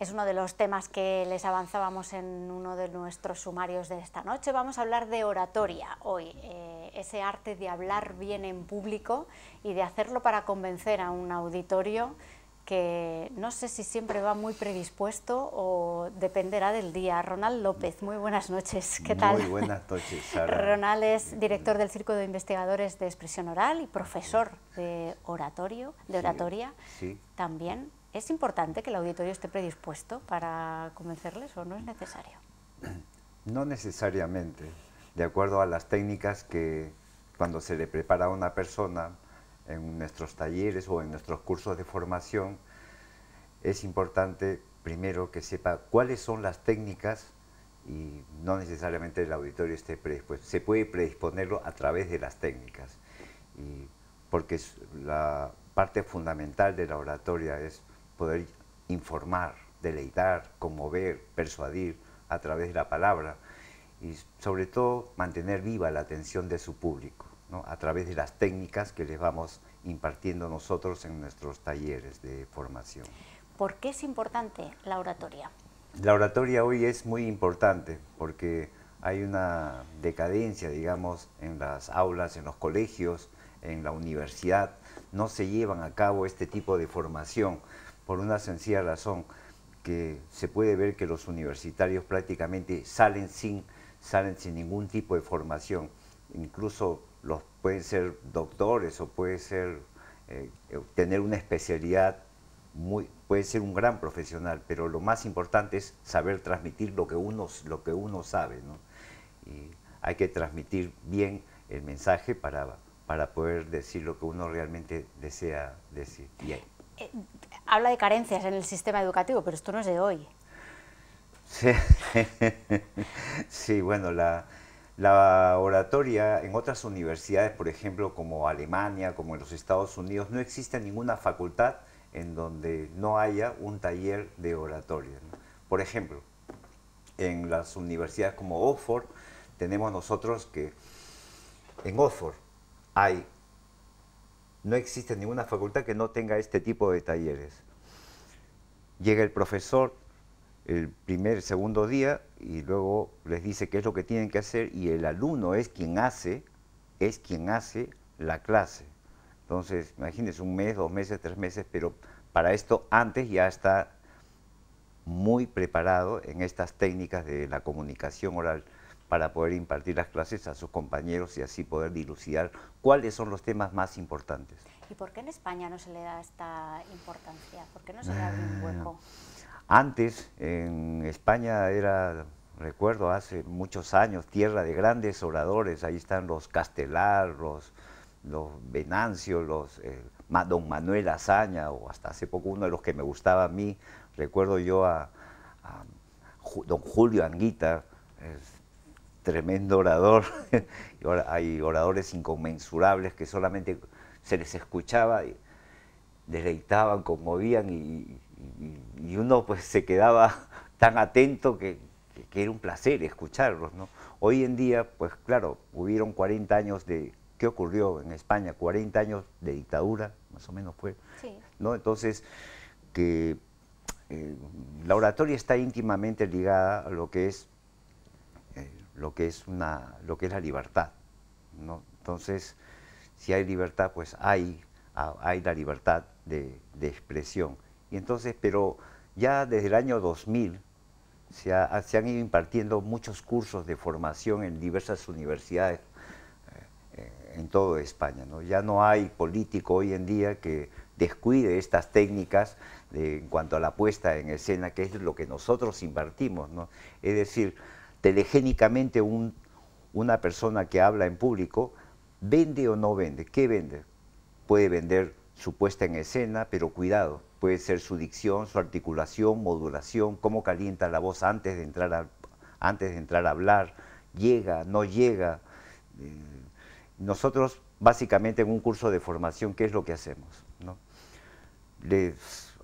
Es uno de los temas que les avanzábamos en uno de nuestros sumarios de esta noche. Vamos a hablar de oratoria hoy, eh, ese arte de hablar bien en público y de hacerlo para convencer a un auditorio que no sé si siempre va muy predispuesto o dependerá del día. Ronald López, muy buenas noches. ¿Qué tal? Muy buenas noches, Ronald es director del Circo de Investigadores de Expresión Oral y profesor de oratorio, de oratoria también. ¿Es importante que el auditorio esté predispuesto para convencerles o no es necesario? No necesariamente, de acuerdo a las técnicas que cuando se le prepara a una persona en nuestros talleres o en nuestros cursos de formación, es importante primero que sepa cuáles son las técnicas y no necesariamente el auditorio esté predispuesto. Se puede predisponerlo a través de las técnicas, y porque la parte fundamental de la oratoria es poder informar, deleitar, conmover, persuadir a través de la palabra y sobre todo mantener viva la atención de su público a través de las técnicas que les vamos impartiendo nosotros en nuestros talleres de formación. ¿Por qué es importante la oratoria? La oratoria hoy es muy importante porque hay una decadencia, digamos, en las aulas, en los colegios, en la universidad, no se llevan a cabo este tipo de formación por una sencilla razón, que se puede ver que los universitarios prácticamente salen sin, salen sin ningún tipo de formación. Incluso los pueden ser doctores o puede ser eh, tener una especialidad muy, puede ser un gran profesional, pero lo más importante es saber transmitir lo que uno, lo que uno sabe. ¿no? Y hay que transmitir bien el mensaje para, para poder decir lo que uno realmente desea decir. Yeah. Eh, habla de carencias en el sistema educativo, pero esto no es de hoy. Sí, bueno, la, oratoria en otras universidades, por ejemplo, como Alemania, como en los Estados Unidos, no existe ninguna facultad en donde no haya un taller de oratoria. Por ejemplo, en las universidades como Oxford, tenemos nosotros que en Oxford hay no existe ninguna facultad que no tenga este tipo de talleres. Llega el profesor el primer, segundo día y luego les dice qué es lo que tienen que hacer y el alumno es quien hace, es quien hace la clase. Entonces, imagínense un mes, dos meses, tres meses, pero para esto antes ya está muy preparado en estas técnicas de la comunicación oral para poder impartir las clases a sus compañeros y así poder dilucidar cuáles son los temas más importantes. ¿Y por qué en España no se le da esta importancia? ¿Por qué no se le da un ah. hueco? Antes, en España era, recuerdo, hace muchos años, tierra de grandes oradores. Ahí están los Castelar, los, Venancio, los, eh, don Manuel Azaña, o hasta hace poco uno de los que me gustaba a mí. Recuerdo yo a, a don Julio Anguita, tremendo orador, hay oradores inconmensurables que solamente se les escuchaba, y deleitaban, conmovían y, y, uno pues se quedaba tan atento que, era un placer escucharlos. ¿no? Hoy en día, pues claro, hubieron 40 años de... ¿Qué ocurrió en España? 40 años de dictadura, más o menos fue. ¿no? Entonces, que eh, la oratoria está íntimamente ligada a lo que es lo que es, una, lo que es la libertad. Entonces, si hay libertad, pues hay, hay la libertad de, expresión. Y entonces, pero ya desde el año 2000 se, han ido impartiendo muchos cursos de formación en diversas universidades eh, eh, en toda España. ¿no? Ya no hay político hoy en día que descuide estas técnicas en cuanto a la puesta en escena, que es lo que nosotros impartimos Es decir, telegénicamente una persona que habla en público vende o no vende. ¿Qué vende? Puede vender su puesta en escena, pero cuidado, puede ser su dicción, su articulación, modulación, cómo calienta la voz antes de entrar a, antes de entrar a hablar, llega, no llega. Eh, nosotros básicamente en un curso de formación, ¿qué es lo que hacemos?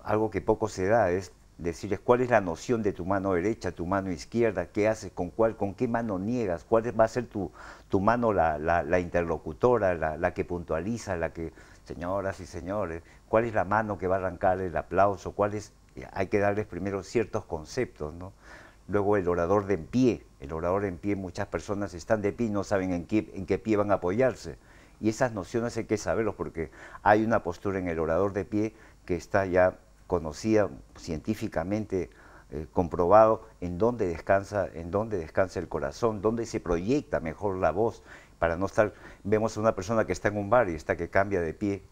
algo que poco se da es decirles cuál es la noción de tu mano derecha, tu mano izquierda, qué haces, con cuál, con qué mano niegas, cuál va a ser tu, tu mano la, interlocutora, la, que puntualiza, la que, señoras y señores, cuál es la mano que va a arrancar el aplauso, cuál es, hay que darles primero ciertos conceptos, ¿no? Luego el orador de pie, el orador en pie, muchas personas están de pie y no saben en qué, en qué pie van a apoyarse. Y esas nociones hay que saberlos porque hay una postura en el orador de pie que está ya conocía científicamente eh, comprobado en dónde descansa, en dónde descansa el corazón, dónde se proyecta mejor la voz, para no estar, vemos a una persona que está en un bar y está que cambia de pie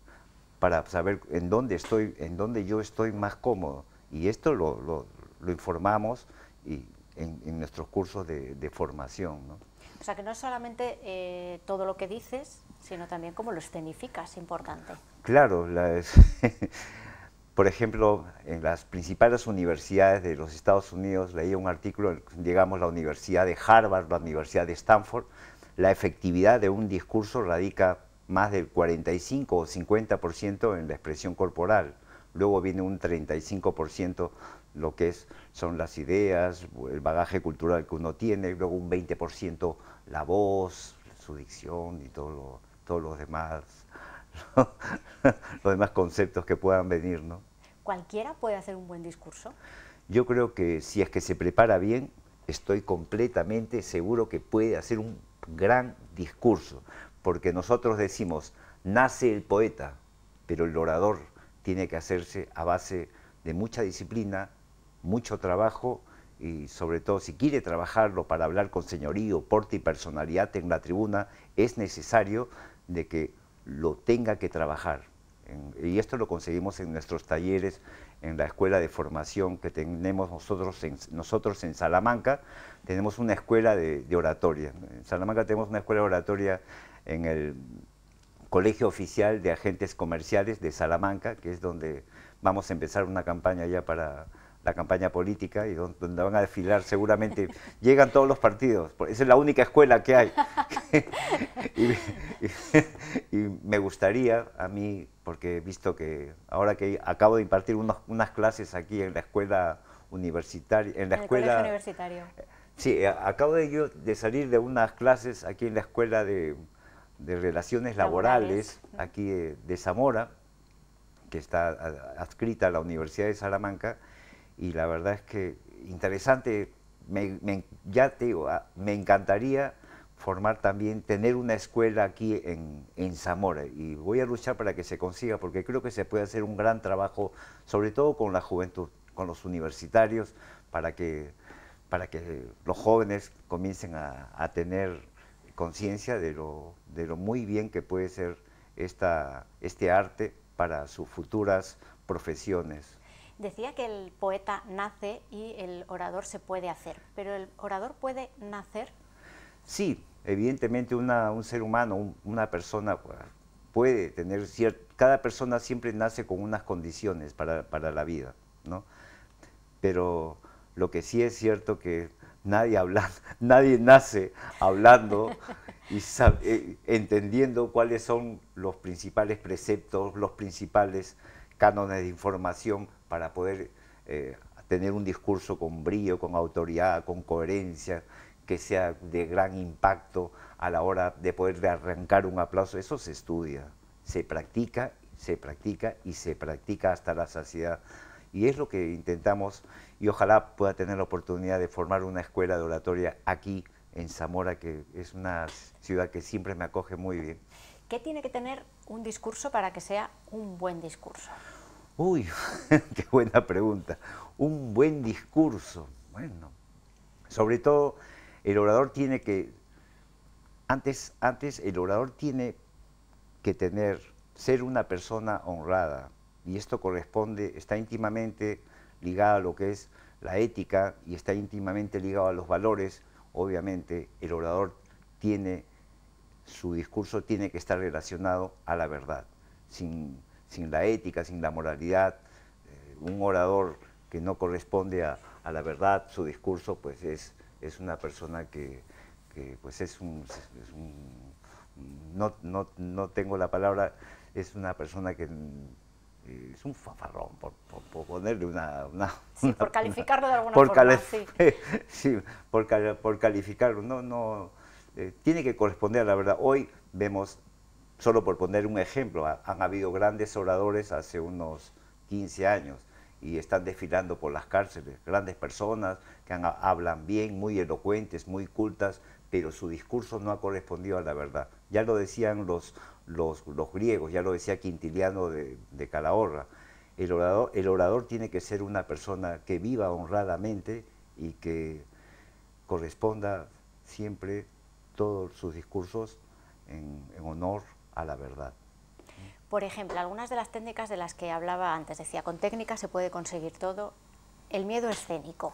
para saber en dónde estoy, en dónde yo estoy más cómodo. Y esto lo, lo, informamos y en, nuestros cursos de, formación. ¿no? O sea que no es solamente eh, todo lo que dices, sino también cómo lo escenificas, importante. Claro, la, es, Por ejemplo, en las principales universidades de los Estados Unidos, leí un artículo, digamos, la Universidad de Harvard, la Universidad de Stanford, la efectividad de un discurso radica más del 45 o 50% en la expresión corporal. Luego viene un 35% lo que es, son las ideas, el bagaje cultural que uno tiene, luego un 20% la voz, su dicción y todo lo, todos los demás los demás conceptos que puedan venir. ¿no? ¿Cualquiera puede hacer un buen discurso? Yo creo que si es que se prepara bien, estoy completamente seguro que puede hacer un gran discurso, porque nosotros decimos, nace el poeta, pero el orador tiene que hacerse a base de mucha disciplina, mucho trabajo y sobre todo si quiere trabajarlo para hablar con señorío, porte y personalidad en la tribuna, es necesario de que lo tenga que trabajar y esto lo conseguimos en nuestros talleres, en la escuela de formación que tenemos nosotros en, nosotros en Salamanca, tenemos una escuela de, oratoria. En Salamanca tenemos una escuela de oratoria en el Colegio Oficial de Agentes Comerciales de Salamanca, que es donde vamos a empezar una campaña ya para la campaña política y donde, van a desfilar seguramente, llegan todos los partidos, esa es la única escuela que hay. y me gustaría a mí porque he visto que ahora que acabo de impartir unas clases aquí en la escuela universitaria, en la escuela universitario. Sí, eh, acabo de, yo, de salir de unas clases aquí en la escuela de, relaciones laborales, aquí eh, de, Zamora, que está adscrita a la Universidad de Salamanca, y la verdad es que interesante, me ya te digo, ah, me encantaría formar también, tener una escuela aquí en, Zamora. Y voy a luchar para que se consiga, porque creo que se puede hacer un gran trabajo, sobre todo con la juventud, con los universitarios, para que, para que los jóvenes comiencen a, tener conciencia de lo, muy bien que puede ser esta, este arte para sus futuras profesiones. Decía que el poeta nace y el orador se puede hacer, pero el orador puede nacer Sí, evidentemente un ser humano, una persona ah, puede tener cierto, cada persona siempre nace con unas condiciones para, la vida, ¿no? Pero lo que sí es cierto que nadie, nadie nace hablando y eh, entendiendo cuáles son los principales preceptos, los principales cánones de información para poder eh, tener un discurso con brío, con autoridad, con coherencia, que sea de gran impacto a la hora de poder arrancar un aplauso, eso se estudia, se practica, se practica y se practica hasta la saciedad. Y es lo que intentamos y ojalá pueda tener la oportunidad de formar una escuela de oratoria aquí en Zamora, que es una ciudad que siempre me acoge muy bien. ¿Qué tiene que tener un discurso para que sea un buen discurso? Uy, qué buena pregunta. Un buen discurso. Bueno, sobre todo el orador tiene que, antes, antes el orador tiene que tener, ser una persona honrada, y esto corresponde, está íntimamente ligado a lo que es la ética y está íntimamente ligado a los valores, obviamente el orador tiene, su discurso tiene que estar relacionado a la verdad. Sin, sin la ética, sin la moralidad, eh, un orador que no corresponde a, la verdad, su discurso pues es es una persona que, pues es un, no, no, no, tengo la palabra, es una persona que eh, es un fafarrón, por, ponerle una, sí, Por calificarlo de alguna por forma, sí. sí por, calificarlo, no, no, eh, tiene que corresponder a la verdad. Hoy vemos, solo por poner un ejemplo, han habido grandes oradores hace unos 15 años, y están desfilando por las cárceles. Grandes personas que hablan bien, muy elocuentes, muy cultas, pero su discurso no ha correspondido a la verdad. Ya lo decían los, los, los griegos, ya lo decía Quintiliano de, Calahorra. El orador, el orador tiene que ser una persona que viva honradamente y que corresponda siempre todos sus discursos en honor a la verdad. Por ejemplo, algunas de las técnicas de las que hablaba antes, decía, con técnicas se puede conseguir todo. El miedo escénico.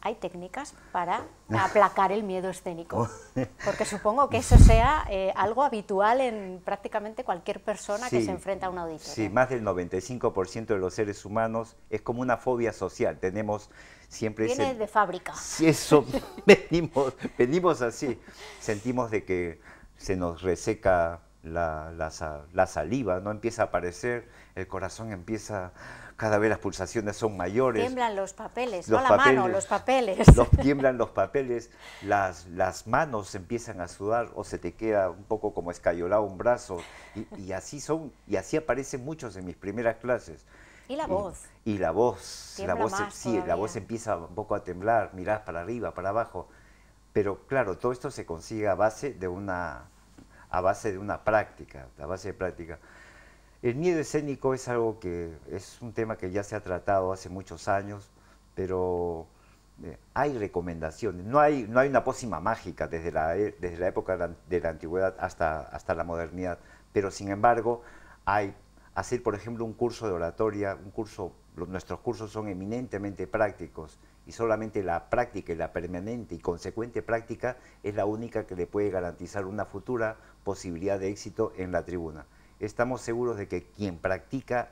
Hay técnicas para aplacar el miedo escénico, oh. porque supongo que eso sea eh, algo habitual en prácticamente cualquier persona que se enfrenta a una auditoría. Sí, más del 95% de los seres humanos es como una fobia social. Tenemos siempre... Viene de fábrica. Sí, eso, venimos, venimos así. Sentimos de que se nos reseca la, saliva, ¿no? Empieza a aparecer, el corazón empieza, cada vez las pulsaciones son mayores. Tiemblan los papeles, los no la mano, los papeles. tiemblan los papeles, las, las manos empiezan a sudar o se te queda un poco como escayolado un brazo. Y, así son, y así aparecen muchos en mis primeras clases. Y la voz. Y, la voz, la voz, sí, la voz empieza un poco a temblar, mirás para arriba, para abajo. Pero claro, todo esto se consigue a base de una a base de una práctica, a base de práctica. El miedo escénico es algo que es un tema que ya se ha tratado hace muchos años, pero eh, hay recomendaciones, no hay, no hay una pócima mágica desde la, e, desde la época de la, antigüedad hasta, hasta la modernidad, pero sin embargo hay hacer, por ejemplo, un curso de oratoria, un curso, nuestros cursos son eminentemente prácticos y solamente la práctica y la permanente y consecuente práctica es la única que le puede garantizar una futura posibilidad de éxito en la tribuna. Estamos seguros de que quien practica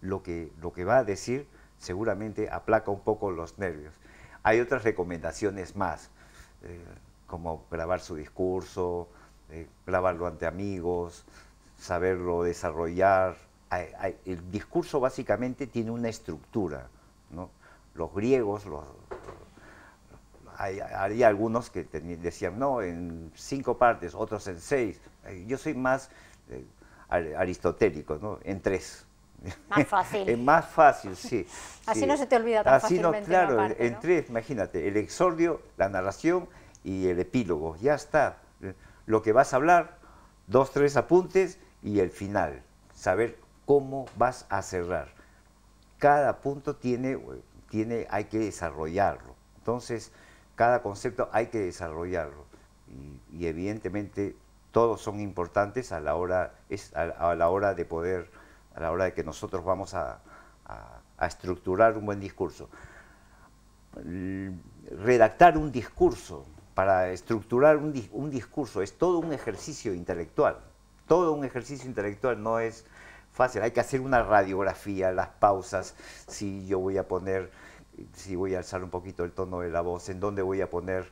lo que, lo que va a decir seguramente aplaca un poco los nervios. Hay otras recomendaciones más, eh, como grabar su discurso, eh, grabarlo ante amigos, saberlo desarrollar. el discurso básicamente tiene una estructura, ¿no? los griegos, los, hay, algunos que decían, no, en cinco partes, otros en seis. Eh, yo soy más eh, aristotélico, ¿no? En tres. Más fácil. es más fácil, sí. Así no se te olvida tan Así no, claro, en tres, imagínate, el exordio, la narración y el epílogo. Ya está. Lo que vas a hablar, dos, tres apuntes y el final. Saber cómo vas a cerrar. Cada punto tiene eh, tiene, hay que desarrollarlo. Entonces, cada concepto hay que desarrollarlo. Y, evidentemente todos son importantes a la hora, es a, la hora de poder, a la hora de que nosotros vamos a, estructurar un buen discurso. Redactar un discurso, para estructurar un, un discurso, es todo un ejercicio intelectual. Todo un ejercicio intelectual no es hay que hacer una radiografía, las pausas, si yo voy a poner, si voy a alzar un poquito el tono de la voz, en dónde voy a poner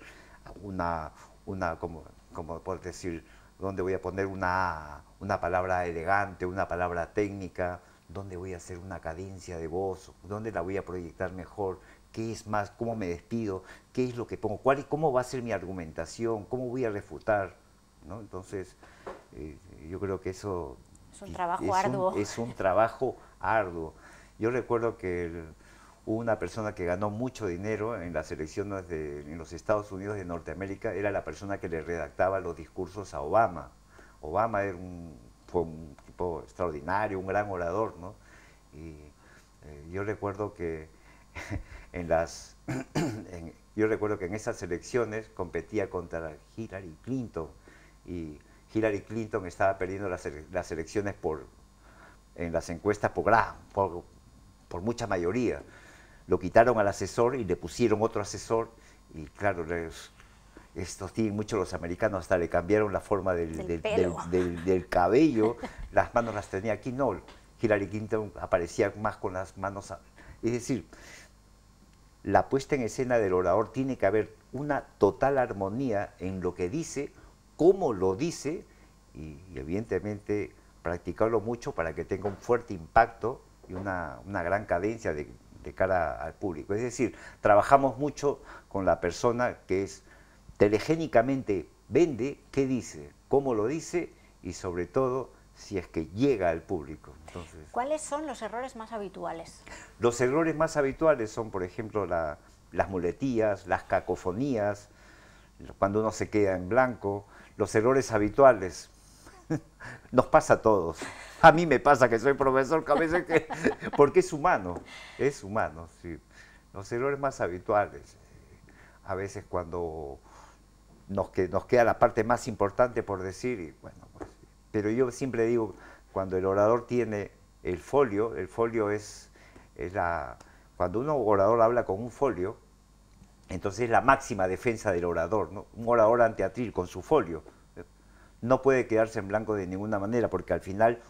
una, una como, como por decir, dónde voy a poner una, palabra elegante, una palabra técnica, dónde voy a hacer una cadencia de voz, dónde la voy a proyectar mejor, qué es más, cómo me despido, qué es lo que pongo, cuál, cómo va a ser mi argumentación, cómo voy a refutar. ¿no? Entonces, eh, yo creo que eso es un trabajo arduo. es un trabajo arduo. Yo recuerdo que una persona que ganó mucho dinero en las elecciones de, en los Estados Unidos de Norteamérica era la persona que le redactaba los discursos a Obama. Obama era un, fue un tipo extraordinario, un gran orador, ¿no? Y eh, yo recuerdo que en las yo recuerdo que en esas elecciones competía contra Hillary Clinton y Hillary Clinton estaba perdiendo las, elecciones por, en las encuestas por, gran, por, mucha mayoría. Lo quitaron al asesor y le pusieron otro asesor y claro, esto estos tienen mucho los americanos, hasta le cambiaron la forma del, cabello, las manos las tenía aquí, no, Hillary Clinton aparecía más con las manos, es decir, la puesta en escena del orador tiene que haber una total armonía en lo que dice cómo lo dice y, evidentemente practicarlo mucho para que tenga un fuerte impacto y una, gran cadencia de, cara al público. Es decir, trabajamos mucho con la persona que es telegénicamente vende, qué dice, cómo lo dice y sobre todo si es que llega al público. ¿Cuáles son los errores más habituales? Los errores más habituales son, por ejemplo, las muletías, las cacofonías, cuando uno se queda en blanco, los errores habituales. Nos pasa a todos. A mí me pasa que soy profesor, porque es humano, es humano. Los errores más habituales. Eh, a veces cuando nos, que, nos queda la parte más importante por decir, bueno, pues pero yo siempre digo, cuando el orador tiene el folio, el folio es, es la, cuando un orador habla con un folio, entonces es la máxima defensa del orador, un orador ante con su folio. No puede quedarse en blanco de ninguna manera porque al final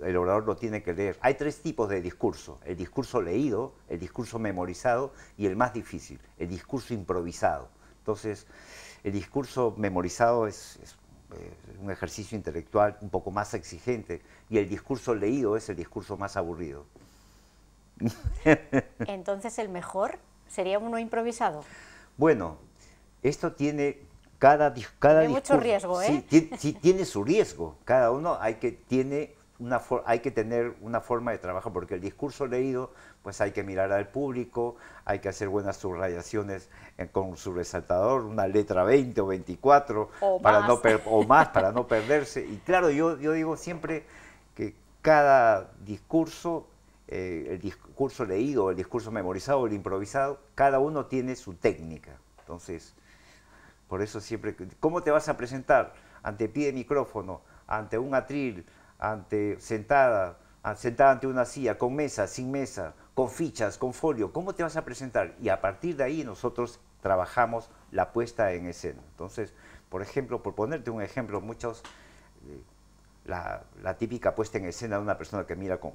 el orador lo tiene que leer. Hay tres tipos de discurso, el discurso leído, el discurso memorizado y el más difícil, el discurso improvisado. Entonces, el discurso memorizado es, es un ejercicio intelectual un poco más exigente y el discurso leído es el discurso más aburrido. Entonces, el mejor ¿Sería uno improvisado? Bueno, esto tiene cada, cada mucho riesgo, ¿eh? Sí, tiene su riesgo. Cada uno hay que, tiene una hay que tener una forma de trabajo, porque el discurso leído, pues hay que mirar al público, hay que hacer buenas subrayaciones eh, con su resaltador, una letra 20 o 24, o para más. No más, para no perderse. Y claro, yo, yo digo siempre que cada discurso eh, el discurso leído, el discurso memorizado, el improvisado, cada uno tiene su técnica. Entonces, por eso siempre, ¿cómo te vas a presentar ante pie de micrófono, ante un atril, ante sentada, sentada ante una silla, con mesa, sin mesa, con fichas, con folio? ¿Cómo te vas a presentar? Y a partir de ahí nosotros trabajamos la puesta en escena. Entonces, por ejemplo, por ponerte un ejemplo, muchos, eh, la típica puesta en escena de una persona que mira con,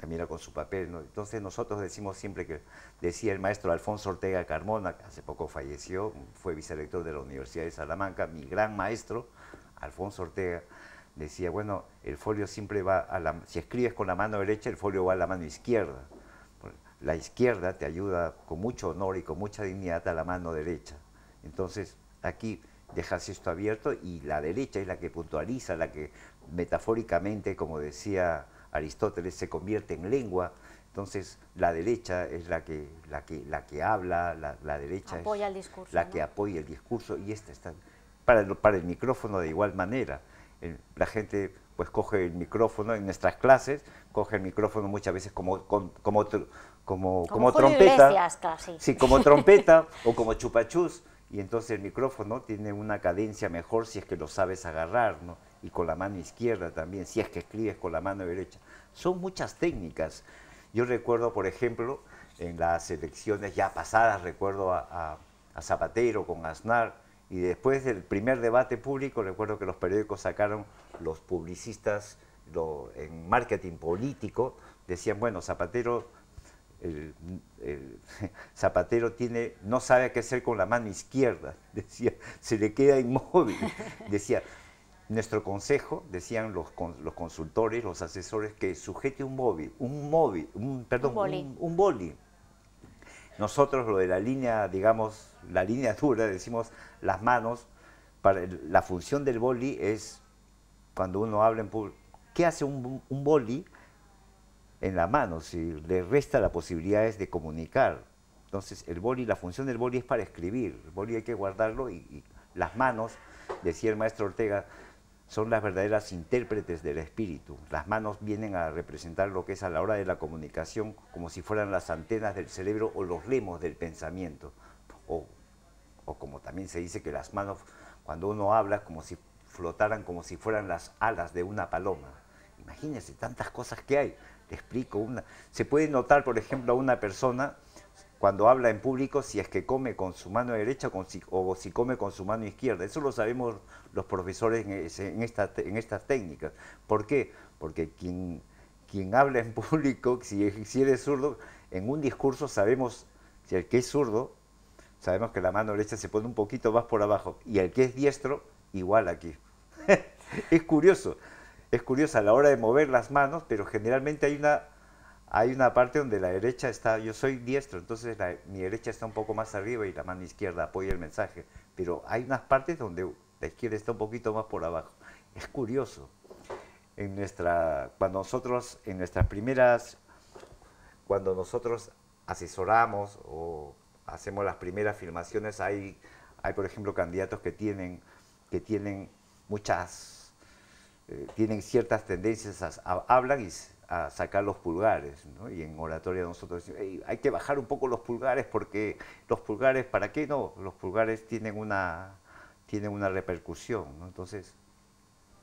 Camina con su papel. Entonces nosotros decimos siempre que, decía el maestro Alfonso Ortega Carmona, que hace poco falleció, fue vicerector de la Universidad de Salamanca, mi gran maestro, Alfonso Ortega, decía, bueno, el folio siempre va a la, si escribes con la mano derecha, el folio va a la mano izquierda. La izquierda te ayuda con mucho honor y con mucha dignidad a la mano derecha. Entonces, aquí dejas esto abierto y la derecha es la que puntualiza, la que metafóricamente, como decía Aristóteles se convierte en lengua, entonces la derecha es la que, la que, la que habla, la, derecha apoya es el discurso, la que apoya el discurso y esta está para el, micrófono de igual manera. la gente pues coge el micrófono en nuestras clases, coge el micrófono muchas veces como, como, como, trompeta. Sí, como trompeta o como chupachús. Y entonces el micrófono tiene una cadencia mejor si es que lo sabes agarrar, ¿no? y con la mano izquierda también, si es que escribes con la mano derecha. Son muchas técnicas. Yo recuerdo, por ejemplo, en las elecciones ya pasadas, recuerdo a, Zapatero con Aznar, y después del primer debate público, recuerdo que los periódicos sacaron los publicistas en marketing político, decían, bueno, Zapatero zapatero tiene, no sabe qué hacer con la mano izquierda, decía, se le queda inmóvil, decía, nuestro consejo, decían los, los consultores, los asesores, que sujete un móvil, un móvil, perdón, un boli. Nosotros lo de la línea, digamos, la línea dura, decimos las manos, para la función del boli es cuando uno habla en público. ¿Qué hace un, un boli en la mano? Si le resta la posibilidad es de comunicar. Entonces, el boli, la función del boli es para escribir. El boli hay que guardarlo y, y las manos, decía el maestro Ortega, son las verdaderas intérpretes del espíritu. Las manos vienen a representar lo que es a la hora de la comunicación como si fueran las antenas del cerebro o los lemos del pensamiento. O, como también se dice que las manos, cuando uno habla, como si flotaran como si fueran las alas de una paloma. Imagínense tantas cosas que hay. Te explico una. Se puede notar, por ejemplo, a una persona cuando habla en público si es que come con su mano derecha o, si come con su mano izquierda. Eso lo sabemos los profesores en, esta, en estas técnicas. ¿Por qué? Porque quien, quien habla en público, si, si eres zurdo, en un discurso sabemos, si el que es zurdo, sabemos que la mano derecha se pone un poquito más por abajo y el que es diestro, igual aquí. es curioso, es curioso a la hora de mover las manos, pero generalmente hay una hay una parte donde la derecha está, yo soy diestro, entonces mi derecha está un poco más arriba y la mano izquierda apoya el mensaje, pero hay unas partes donde la izquierda está un poquito más por abajo. Es curioso. En nuestra, cuando nosotros, en nuestras primeras, cuando nosotros asesoramos o hacemos las primeras filmaciones, hay, hay por ejemplo, candidatos que tienen, que tienen muchas, eh, tienen ciertas tendencias, a, hablan y a sacar los pulgares, ¿no? Y en oratoria nosotros decimos, hay que bajar un poco los pulgares porque los pulgares, ¿para qué no? Los pulgares tienen una, tienen una repercusión, Entonces,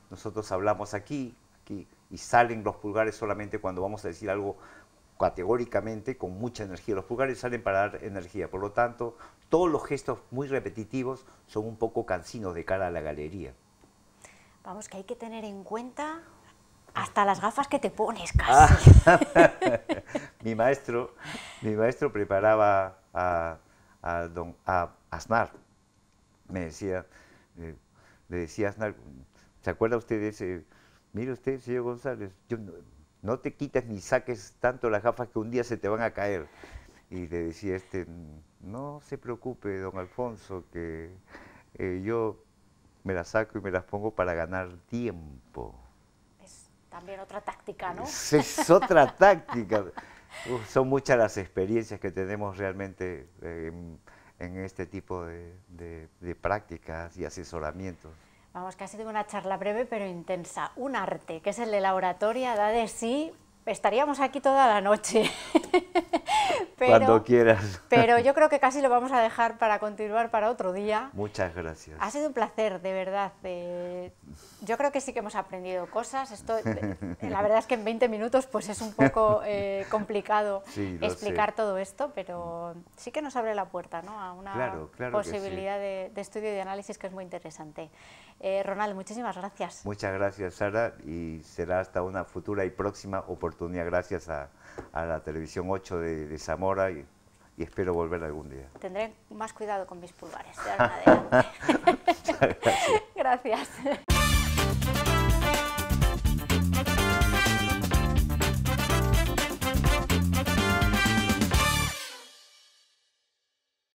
nosotros hablamos aquí, aquí, y salen los pulgares solamente cuando vamos a decir algo categóricamente con mucha energía. Los pulgares salen para dar energía, por lo tanto, todos los gestos muy repetitivos son un poco cansinos de cara a la galería. Vamos, que hay que tener en cuenta hasta las gafas que te pones ah. casi. mi, maestro, mi maestro preparaba a, don, Aznar. Me decía, eh, le decía Aznar, ¿se acuerda usted de ese? Mire usted, señor González, yo no, te quites ni saques tanto las gafas que un día se te van a caer. Y le decía este, no se preocupe, don Alfonso, que eh, yo me las saco y me las pongo para ganar tiempo. También otra táctica, ¿no? Es, otra táctica. son muchas las experiencias que tenemos realmente eh, en, este tipo de, prácticas y asesoramientos. Vamos, que ha sido una charla breve pero intensa. Un arte, que es el de la da de sí estaríamos aquí toda la noche. pero, Cuando quieras. pero yo creo que casi lo vamos a dejar para continuar para otro día. Muchas gracias. Ha sido un placer, de verdad. yo creo que sí que hemos aprendido cosas. Esto, la verdad es que en 20 minutos pues es un poco eh, complicado explicar todo esto, pero sí que nos abre la puerta a una posibilidad de, de estudio y de análisis que es muy interesante. Eh, Ronald, muchísimas gracias. Muchas gracias, Sara, y será hasta una futura y próxima oportunidad. Gracias a, la Televisión 8 de, Zamora y, espero volver algún día. Tendré más cuidado con mis pulgares gracias.